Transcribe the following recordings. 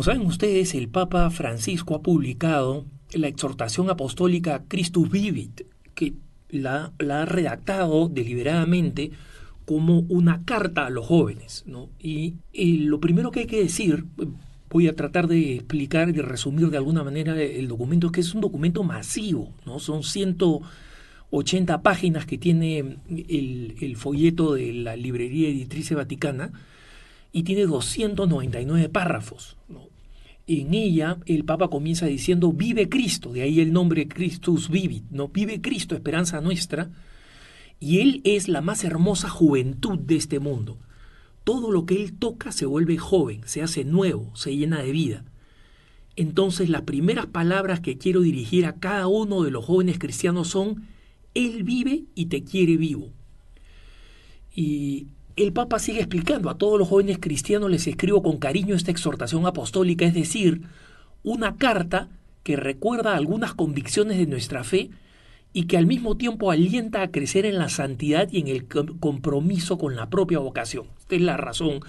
Como saben ustedes, el Papa Francisco ha publicado la exhortación apostólica Christus Vivit, que la, ha redactado deliberadamente como una carta a los jóvenes. ¿no? Y, eh, lo primero que hay que decir, voy a tratar de explicar y de resumir de alguna manera el documento, es que es un documento masivo, ¿no? son 180 páginas que tiene el, el folleto de la Librería Editrice Vaticana y tiene 299 párrafos. ¿no? en ella el Papa comienza diciendo, vive Cristo, de ahí el nombre Christus vivit, ¿no? Vive Cristo, esperanza nuestra, y Él es la más hermosa juventud de este mundo. Todo lo que Él toca se vuelve joven, se hace nuevo, se llena de vida. Entonces las primeras palabras que quiero dirigir a cada uno de los jóvenes cristianos son, Él vive y te quiere vivo. Y el Papa sigue explicando a todos los jóvenes cristianos, les escribo con cariño esta exhortación apostólica, es decir, una carta que recuerda algunas convicciones de nuestra fe y que al mismo tiempo alienta a crecer en la santidad y en el compromiso con la propia vocación. Esta es la razón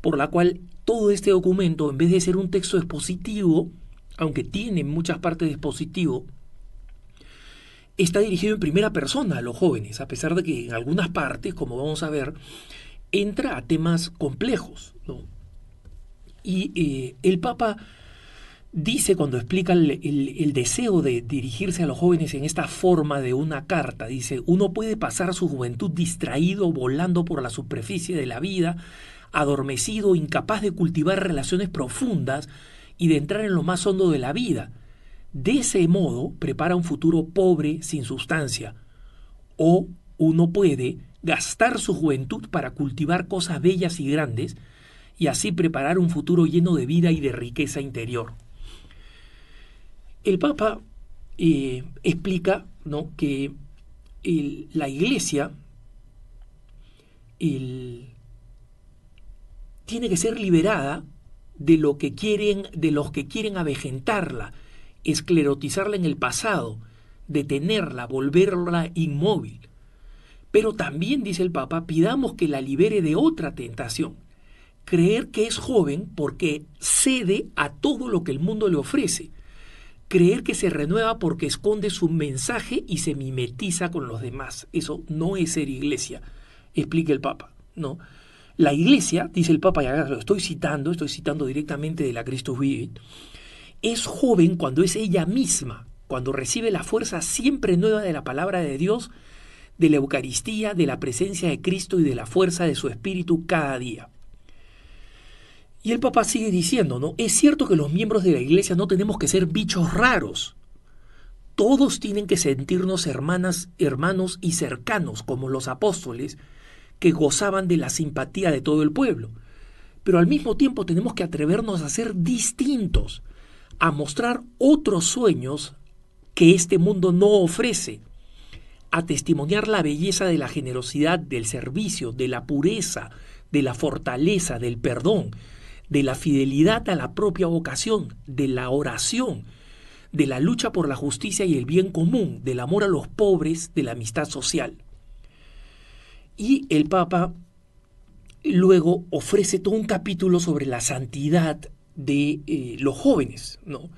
por la cual todo este documento, en vez de ser un texto expositivo, aunque tiene muchas partes de expositivo, está dirigido en primera persona a los jóvenes, a pesar de que en algunas partes, como vamos a ver, entra a temas complejos. Y eh, el Papa dice cuando explica el, deseo de dirigirse a los jóvenes en esta forma de una carta, dice, uno puede pasar su juventud distraído, volando por la superficie de la vida, adormecido, incapaz de cultivar relaciones profundas y de entrar en lo más hondo de la vida. De ese modo prepara un futuro pobre, sin sustancia. O uno puede gastar su juventud para cultivar cosas bellas y grandes y así preparar un futuro lleno de vida y de riqueza interior. El Papa eh, explica ¿no? que la Iglesia tiene que ser liberada de lo que quieren, de los que quieren avejentarla, esclerotizarla en el pasado, detenerla, volverla inmóvil. Pero también, dice el Papa, pidamos que la libere de otra tentación. Creer que es joven porque cede a todo lo que el mundo le ofrece. Creer que se renueva porque esconde su mensaje y se mimetiza con los demás. Eso no es ser iglesia, explica el Papa. ¿no? La iglesia, dice el Papa, y acá lo estoy citando, estoy citando directamente de la Christus Vivit, es joven cuando es ella misma, cuando recibe la fuerza siempre nueva de la palabra de Dios de la Eucaristía, de la presencia de Cristo y de la fuerza de su Espíritu cada día. Y el Papa sigue diciendo, ¿no? Es cierto que los miembros de la Iglesia no tenemos que ser bichos raros. Todos tienen que sentirnos hermanas, hermanos y cercanos, como los apóstoles, que gozaban de la simpatía de todo el pueblo. Pero al mismo tiempo tenemos que atrevernos a ser distintos, a mostrar otros sueños que este mundo no ofrece, a testimoniar la belleza de la generosidad, del servicio, de la pureza, de la fortaleza, del perdón, de la fidelidad a la propia vocación, de la oración, de la lucha por la justicia y el bien común, del amor a los pobres, de la amistad social. Y el Papa luego ofrece todo un capítulo sobre la santidad de eh, los jóvenes, ¿no?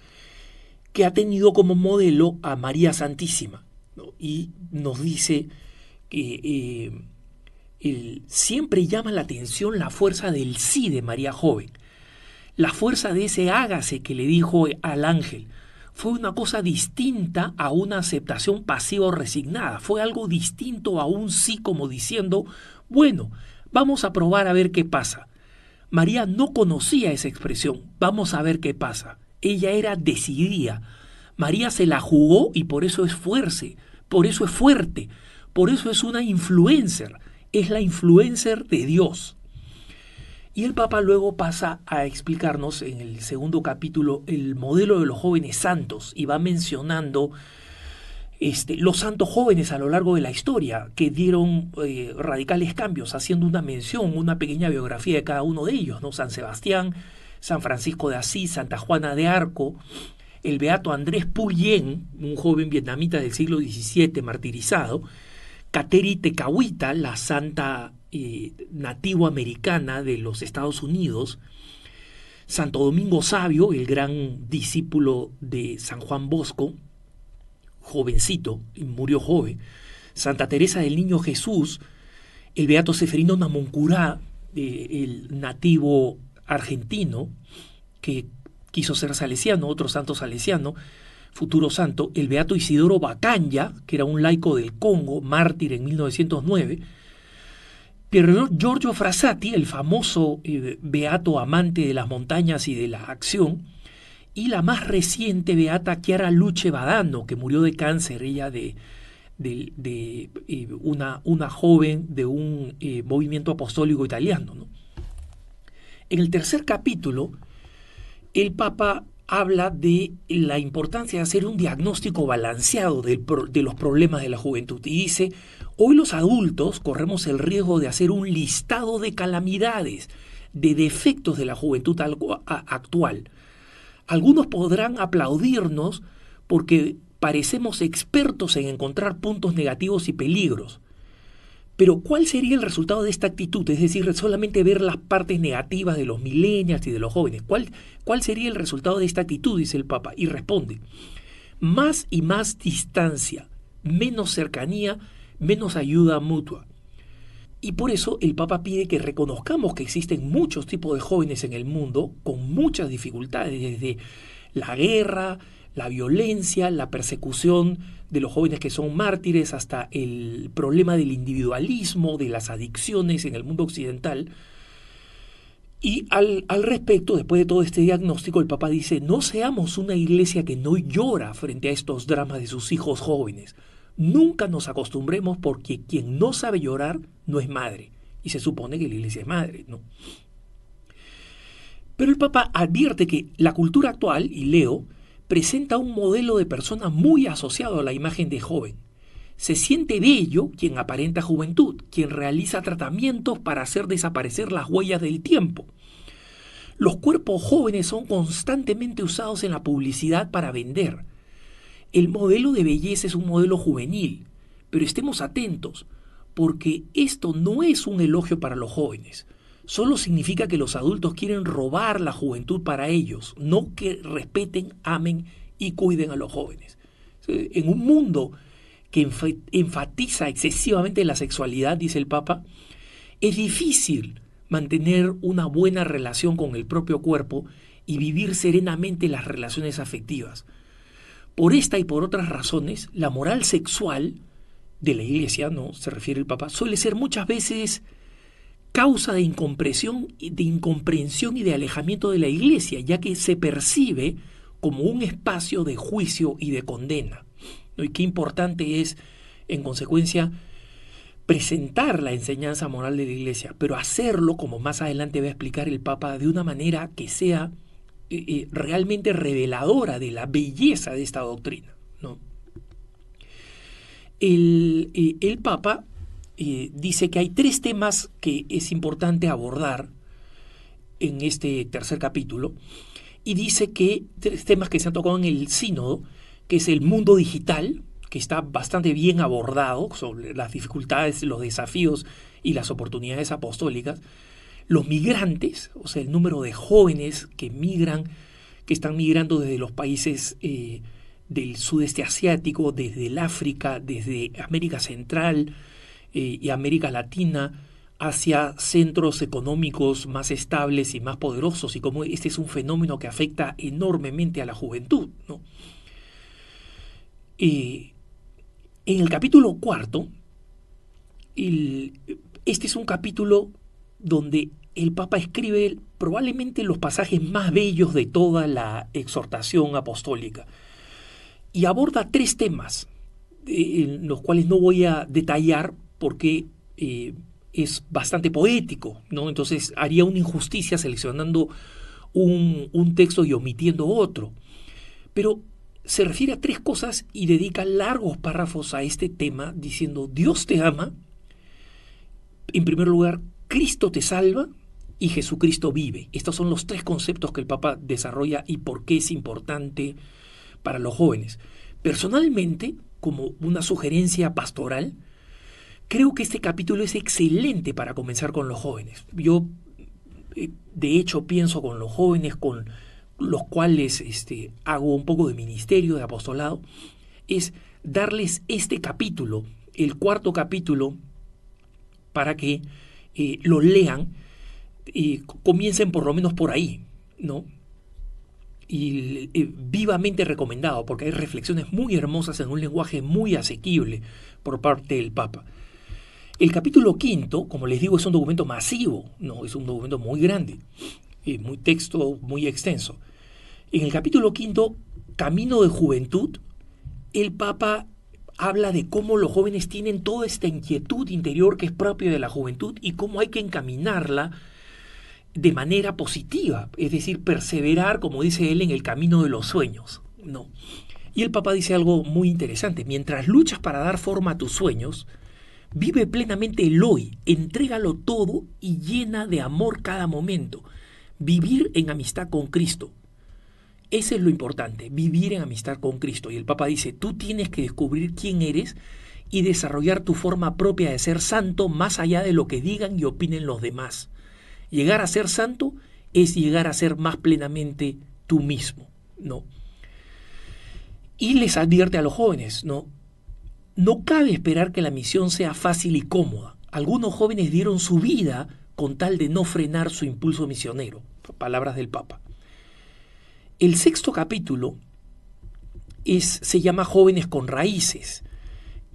que ha tenido como modelo a María Santísima y nos dice que eh, siempre llama la atención la fuerza del sí de María Joven. La fuerza de ese hágase que le dijo al ángel fue una cosa distinta a una aceptación pasiva o resignada, fue algo distinto a un sí como diciendo, bueno, vamos a probar a ver qué pasa. María no conocía esa expresión, vamos a ver qué pasa. Ella era decidida, María se la jugó y por eso es fuerte, por eso es fuerte, por eso es una influencer, es la influencer de Dios. Y el Papa luego pasa a explicarnos en el segundo capítulo el modelo de los jóvenes santos y va mencionando este, los santos jóvenes a lo largo de la historia que dieron eh, radicales cambios, haciendo una mención, una pequeña biografía de cada uno de ellos, ¿no? San Sebastián, San Francisco de Asís, Santa Juana de Arco, el beato Andrés Puyen, un joven vietnamita del siglo XVII martirizado, Kateri Tecahuita, la santa eh, nativo americana de los Estados Unidos, Santo Domingo Sabio, el gran discípulo de San Juan Bosco, jovencito, murió joven, Santa Teresa del Niño Jesús, el Beato Seferino Namoncurá, eh, el nativo argentino, que quiso ser salesiano, otro santo salesiano, futuro santo, el beato Isidoro Bacanya, que era un laico del Congo, mártir en 1909, pero Giorgio Frassati, el famoso eh, beato amante de las montañas y de la acción, y la más reciente beata Chiara Luce Badano, que murió de cáncer, ella de, eh, una, una, joven de un eh, movimiento apostólico italiano. En el tercer capítulo, el Papa habla de la importancia de hacer un diagnóstico balanceado de los problemas de la juventud y dice, hoy los adultos corremos el riesgo de hacer un listado de calamidades, de defectos de la juventud actual. Algunos podrán aplaudirnos porque parecemos expertos en encontrar puntos negativos y peligros, pero ¿cuál sería el resultado de esta actitud? Es decir, solamente ver las partes negativas de los milenios y de los jóvenes. ¿Cuál, cuál sería el resultado de esta actitud? Dice el Papa. Y responde, más y más distancia, menos cercanía, menos ayuda mutua. Y por eso el Papa pide que reconozcamos que existen muchos tipos de jóvenes en el mundo con muchas dificultades, desde la guerra, la violencia, la persecución de los jóvenes que son mártires, hasta el problema del individualismo, de las adicciones en el mundo occidental. Y al, respecto, después de todo este diagnóstico, el Papa dice, no seamos una iglesia que no llora frente a estos dramas de sus hijos jóvenes. Nunca nos acostumbremos porque quien no sabe llorar no es madre. Y se supone que la iglesia es madre, ¿no? Pero el Papa advierte que la cultura actual, y leo, presenta un modelo de persona muy asociado a la imagen de joven. Se siente bello quien aparenta juventud, quien realiza tratamientos para hacer desaparecer las huellas del tiempo. Los cuerpos jóvenes son constantemente usados en la publicidad para vender. El modelo de belleza es un modelo juvenil, pero estemos atentos, porque esto no es un elogio para los jóvenes solo significa que los adultos quieren robar la juventud para ellos, no que respeten, amen y cuiden a los jóvenes. En un mundo que enfatiza excesivamente la sexualidad, dice el Papa, es difícil mantener una buena relación con el propio cuerpo y vivir serenamente las relaciones afectivas. Por esta y por otras razones, la moral sexual de la Iglesia, no se refiere el Papa, suele ser muchas veces causa de incompresión, de incomprensión y de alejamiento de la iglesia, ya que se percibe como un espacio de juicio y de condena. Y qué importante es, en consecuencia, presentar la enseñanza moral de la iglesia, pero hacerlo, como más adelante va a explicar el Papa, de una manera que sea eh, eh, realmente reveladora de la belleza de esta doctrina. ¿no? El, eh, el Papa eh, dice que hay tres temas que es importante abordar en este tercer capítulo y dice que tres temas que se han tocado en el sínodo, que es el mundo digital, que está bastante bien abordado sobre las dificultades, los desafíos y las oportunidades apostólicas, los migrantes, o sea, el número de jóvenes que migran, que están migrando desde los países eh, del sudeste asiático, desde el África, desde América Central, eh, y América Latina hacia centros económicos más estables y más poderosos y como este es un fenómeno que afecta enormemente a la juventud. Eh, en el capítulo cuarto, este es un capítulo donde el Papa escribe probablemente los pasajes más bellos de toda la exhortación apostólica y aborda tres temas eh, en los cuales no voy a detallar porque eh, es bastante poético, ¿no? Entonces haría una injusticia seleccionando un, un texto y omitiendo otro. Pero se refiere a tres cosas y dedica largos párrafos a este tema diciendo Dios te ama, en primer lugar, Cristo te salva y Jesucristo vive. Estos son los tres conceptos que el Papa desarrolla y por qué es importante para los jóvenes. Personalmente, como una sugerencia pastoral, Creo que este capítulo es excelente para comenzar con los jóvenes. Yo, eh, de hecho, pienso con los jóvenes, con los cuales este, hago un poco de ministerio, de apostolado, es darles este capítulo, el cuarto capítulo, para que eh, lo lean y comiencen por lo menos por ahí, ¿no? y eh, vivamente recomendado, porque hay reflexiones muy hermosas en un lenguaje muy asequible por parte del Papa. El capítulo quinto, como les digo, es un documento masivo, no es un documento muy grande, es eh, muy texto, muy extenso. En el capítulo quinto, Camino de Juventud, el Papa habla de cómo los jóvenes tienen toda esta inquietud interior que es propia de la juventud y cómo hay que encaminarla de manera positiva, es decir, perseverar, como dice él, en el camino de los sueños. No. Y el Papa dice algo muy interesante, mientras luchas para dar forma a tus sueños, Vive plenamente el hoy, entrégalo todo y llena de amor cada momento. Vivir en amistad con Cristo. Ese es lo importante, vivir en amistad con Cristo. Y el Papa dice, tú tienes que descubrir quién eres y desarrollar tu forma propia de ser santo más allá de lo que digan y opinen los demás. Llegar a ser santo es llegar a ser más plenamente tú mismo, ¿no? Y les advierte a los jóvenes, ¿no? No cabe esperar que la misión sea fácil y cómoda. Algunos jóvenes dieron su vida con tal de no frenar su impulso misionero. Palabras del Papa. El sexto capítulo es, se llama Jóvenes con Raíces.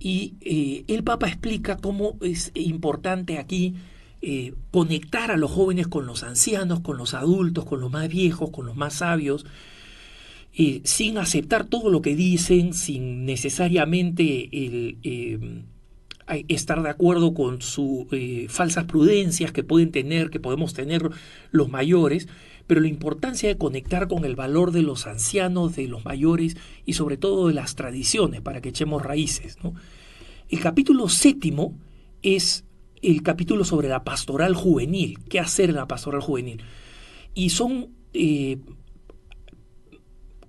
Y eh, el Papa explica cómo es importante aquí eh, conectar a los jóvenes con los ancianos, con los adultos, con los más viejos, con los más sabios, eh, sin aceptar todo lo que dicen, sin necesariamente eh, estar de acuerdo con sus eh, falsas prudencias que pueden tener, que podemos tener los mayores, pero la importancia de conectar con el valor de los ancianos, de los mayores y sobre todo de las tradiciones para que echemos raíces. El capítulo séptimo es el capítulo sobre la pastoral juvenil, qué hacer en la pastoral juvenil. Y son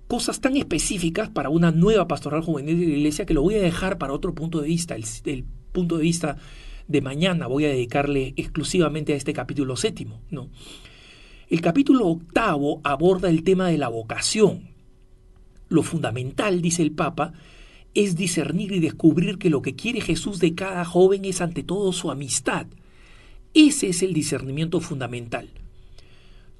cosas tan específicas para una nueva pastoral juvenil de la iglesia que lo voy a dejar para otro punto de vista, el, punto de vista de mañana voy a dedicarle exclusivamente a este capítulo séptimo, ¿no? El capítulo octavo aborda el tema de la vocación. Lo fundamental, dice el Papa, es discernir y descubrir que lo que quiere Jesús de cada joven es ante todo su amistad. Ese es el discernimiento fundamental.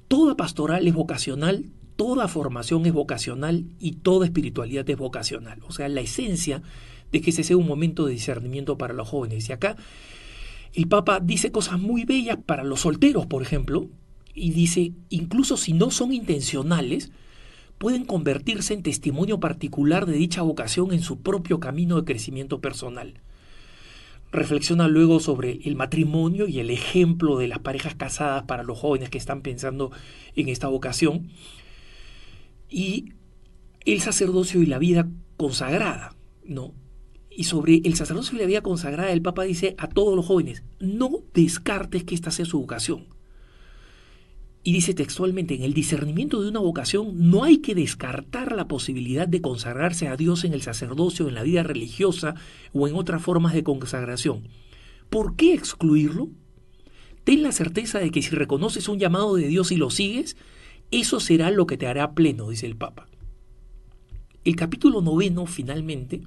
Toda pastoral es vocacional toda formación es vocacional y toda espiritualidad es vocacional. O sea, la esencia de que ese sea un momento de discernimiento para los jóvenes. Y acá el Papa dice cosas muy bellas para los solteros, por ejemplo, y dice, incluso si no son intencionales, pueden convertirse en testimonio particular de dicha vocación en su propio camino de crecimiento personal. Reflexiona luego sobre el matrimonio y el ejemplo de las parejas casadas para los jóvenes que están pensando en esta vocación y el sacerdocio y la vida consagrada, ¿no? Y sobre el sacerdocio y la vida consagrada, el Papa dice a todos los jóvenes, no descartes que esta sea su vocación. Y dice textualmente, en el discernimiento de una vocación no hay que descartar la posibilidad de consagrarse a Dios en el sacerdocio, en la vida religiosa o en otras formas de consagración. ¿Por qué excluirlo? Ten la certeza de que si reconoces un llamado de Dios y lo sigues, eso será lo que te hará pleno, dice el Papa. El capítulo noveno, finalmente,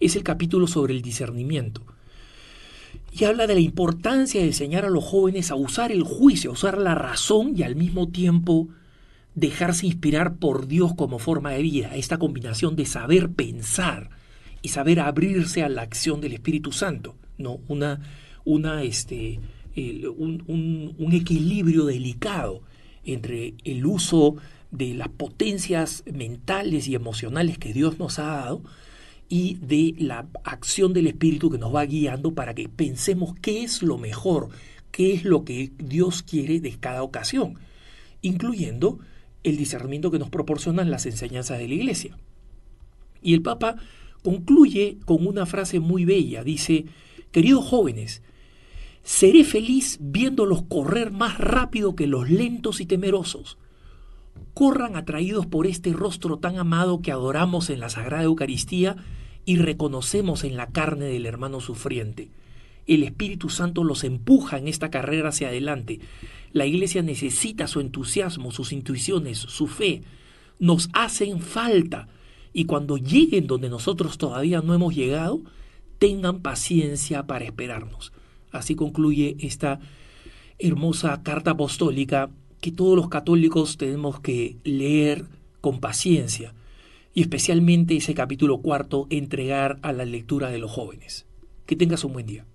es el capítulo sobre el discernimiento. Y habla de la importancia de enseñar a los jóvenes a usar el juicio, a usar la razón y al mismo tiempo dejarse inspirar por Dios como forma de vida. Esta combinación de saber pensar y saber abrirse a la acción del Espíritu Santo. ¿no? Una, este, un equilibrio delicado entre el uso de las potencias mentales y emocionales que Dios nos ha dado y de la acción del Espíritu que nos va guiando para que pensemos qué es lo mejor, qué es lo que Dios quiere de cada ocasión, incluyendo el discernimiento que nos proporcionan las enseñanzas de la Iglesia. Y el Papa concluye con una frase muy bella, dice, queridos jóvenes, Seré feliz viéndolos correr más rápido que los lentos y temerosos. Corran atraídos por este rostro tan amado que adoramos en la Sagrada Eucaristía y reconocemos en la carne del hermano sufriente. El Espíritu Santo los empuja en esta carrera hacia adelante. La Iglesia necesita su entusiasmo, sus intuiciones, su fe. Nos hacen falta. Y cuando lleguen donde nosotros todavía no hemos llegado, tengan paciencia para esperarnos. Así concluye esta hermosa carta apostólica que todos los católicos tenemos que leer con paciencia y especialmente ese capítulo cuarto entregar a la lectura de los jóvenes. Que tengas un buen día.